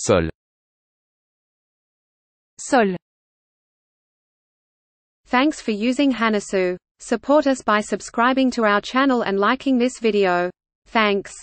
Sol. Sol. Thanks for using Hanasu. Support us by subscribing to our channel and liking this video. Thanks.